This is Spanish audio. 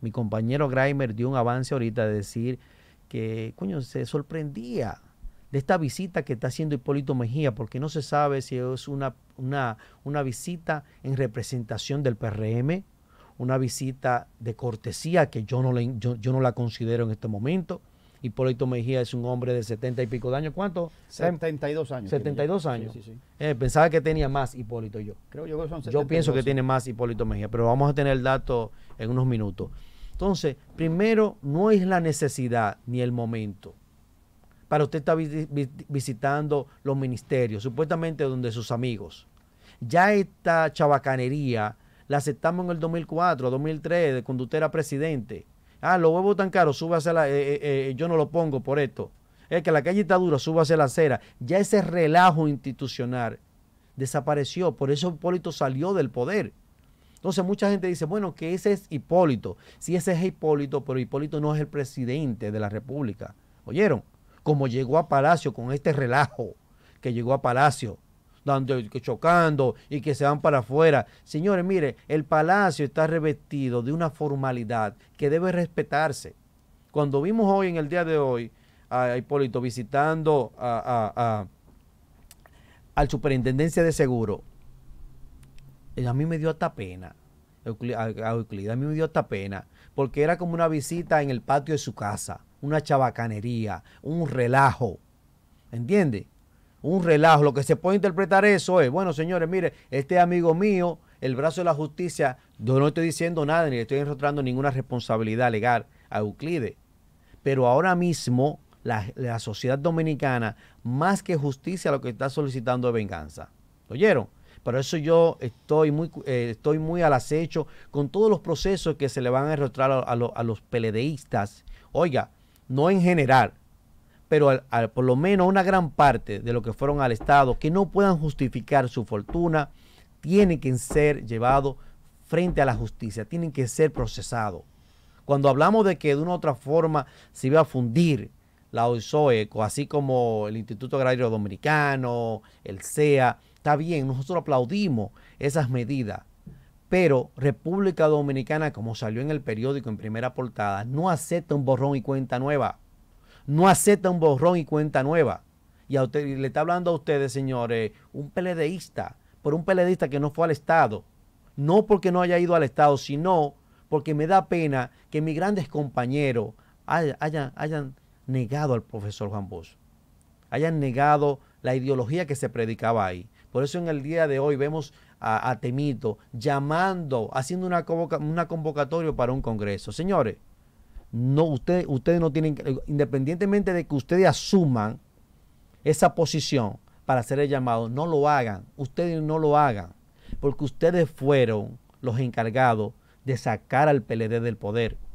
Mi compañero Grimer dio un avance ahorita de decir que, se sorprendía de esta visita que está haciendo Hipólito Mejía, porque no se sabe si es una, visita en representación del PRM, una visita de cortesía que yo no, le, yo no la considero en este momento, Hipólito Mejía es un hombre de setenta y pico de años. ¿Cuánto? 72 años. 72 años. Eh, pensaba que tenía más Hipólito yo. Creo yo Yo pienso que tiene más Hipólito Mejía, pero vamos a tener el dato en unos minutos. Entonces, primero, no es la necesidad ni el momento. Para usted estar visitando los ministerios, supuestamente donde sus amigos. Ya esta chabacanería la aceptamos en el 2004, 2003, cuando usted era presidente. Ah, los huevos tan caros, súbase la, eh, eh, eh, yo no lo pongo por esto. Es que la calle está dura, súbase la acera. Ya ese relajo institucional desapareció, por eso Hipólito salió del poder. Entonces mucha gente dice, bueno, que ese es Hipólito. Sí, ese es Hipólito, pero Hipólito no es el presidente de la República. ¿Oyeron? Como llegó a Palacio con este relajo que llegó a Palacio chocando y que se van para afuera. Señores, mire, el palacio está revestido de una formalidad que debe respetarse. Cuando vimos hoy, en el día de hoy, a Hipólito visitando a, al superintendencia de seguro, eh, a mí me dio hasta pena. A Euclid, a mí me dio hasta pena, porque era como una visita en el patio de su casa, una chabacanería, un relajo, ¿entiendes? un relajo. Lo que se puede interpretar eso es, bueno, señores, mire, este amigo mío, el brazo de la justicia, yo no estoy diciendo nada ni le estoy enrostrando ninguna responsabilidad legal a Euclides. Pero ahora mismo la, sociedad dominicana, más que justicia, lo que está solicitando es venganza. oyeron? Por eso yo estoy muy, eh, estoy muy al acecho con todos los procesos que se le van a enrostrar a, a los peledeístas. Oiga, no en general, pero por lo menos una gran parte de lo que fueron al Estado, que no puedan justificar su fortuna, tienen que ser llevados frente a la justicia, tienen que ser procesados. Cuando hablamos de que de una u otra forma se iba a fundir la OISOECO, así como el Instituto Agrario Dominicano, el CEA, está bien, nosotros aplaudimos esas medidas, pero República Dominicana, como salió en el periódico en primera portada, no acepta un borrón y cuenta nueva no acepta un borrón y cuenta nueva. Y, a usted, le está hablando a ustedes, señores, un peledeísta, por un peledeísta que no fue al Estado. No porque no haya ido al Estado, sino porque me da pena que mis grandes compañeros hayan, negado al profesor Juan Bosch, hayan negado la ideología que se predicaba ahí. Por eso en el día de hoy vemos a, Temito llamando, haciendo una, una convocatoria para un Congreso. Señores, no, ustedes, ustedes no tienen, independientemente de que ustedes asuman esa posición para hacer el llamado, no lo hagan, ustedes no lo hagan, porque ustedes fueron los encargados de sacar al PLD del poder.